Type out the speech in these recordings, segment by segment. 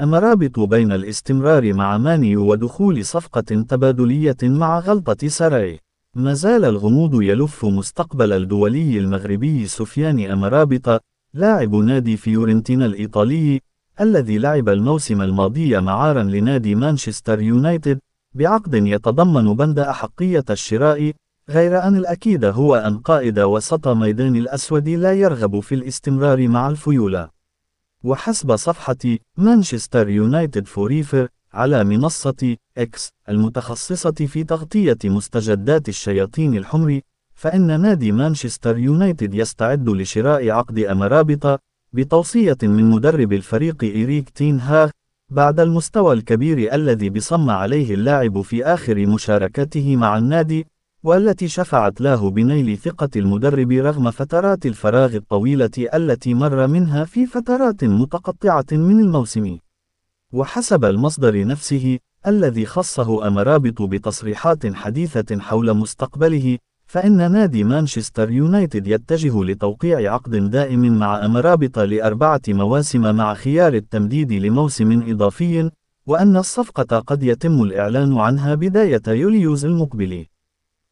رابط بين الاستمرار مع مانيو ودخول صفقة تبادلية مع غلطة سراي ما زال الغموض يلف مستقبل الدولي المغربي سفيان أمرابط لاعب نادي فيورنتينا الإيطالي الذي لعب الموسم الماضي معارا لنادي مانشستر يونايتد بعقد يتضمن بند أحقية الشراء غير أن الأكيد هو أن قائد وسط ميدان الأسود لا يرغب في الاستمرار مع الفيولة وحسب صفحة مانشستر يونايتد فوريفر على منصة إكس المتخصصة في تغطية مستجدات الشياطين الحمر، فإن نادي مانشستر يونايتد يستعد لشراء عقد أمرابط بتوصية من مدرب الفريق إيريك تين هاغ بعد المستوى الكبير الذي بصم عليه اللاعب في آخر مشاركته مع النادي والتي شفعت له بنيل ثقة المدرب رغم فترات الفراغ الطويلة التي مر منها في فترات متقطعة من الموسم. وحسب المصدر نفسه، الذي خصه أمرابط بتصريحات حديثة حول مستقبله، فإن نادي مانشستر يونايتد يتجه لتوقيع عقد دائم مع أمرابط لأربعة مواسم مع خيار التمديد لموسم إضافي، وأن الصفقة قد يتم الإعلان عنها بداية يوليوز المقبل.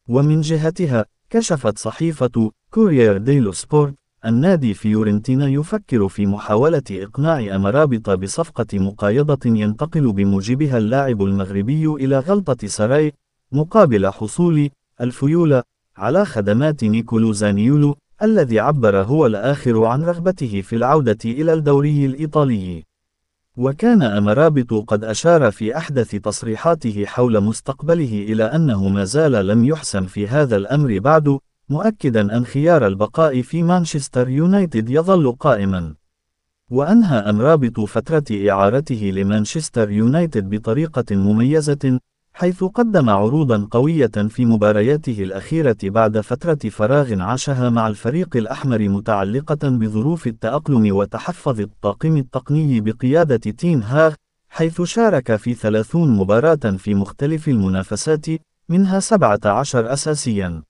ومن جهتها كشفت صحيفة كورير ديلو سبورت أن نادي فيورنتينا يفكر في محاولة إقناع أمرابط بصفقة مقايضة ينتقل بموجبها اللاعب المغربي إلى غلطة سراي مقابل حصول الفيولا على خدمات نيكولو زانيولو الذي عبر هو الآخر عن رغبته في العودة إلى الدوري الإيطالي وكان أمرابط قد أشار في أحدث تصريحاته حول مستقبله إلى أنه ما زال لم يحسم في هذا الأمر بعد، مؤكدا أن خيار البقاء في مانشستر يونايتد يظل قائما. وأنهى أمرابط فترة إعارته لمانشستر يونايتد بطريقة مميزة، حيث قدم عروضا قوية في مبارياته الأخيرة بعد فترة فراغ عاشها مع الفريق الأحمر متعلقة بظروف التأقلم وتحفظ الطاقم التقني بقيادة تيم هاغ حيث شارك في 30 مباراة في مختلف المنافسات منها 17 أساسياً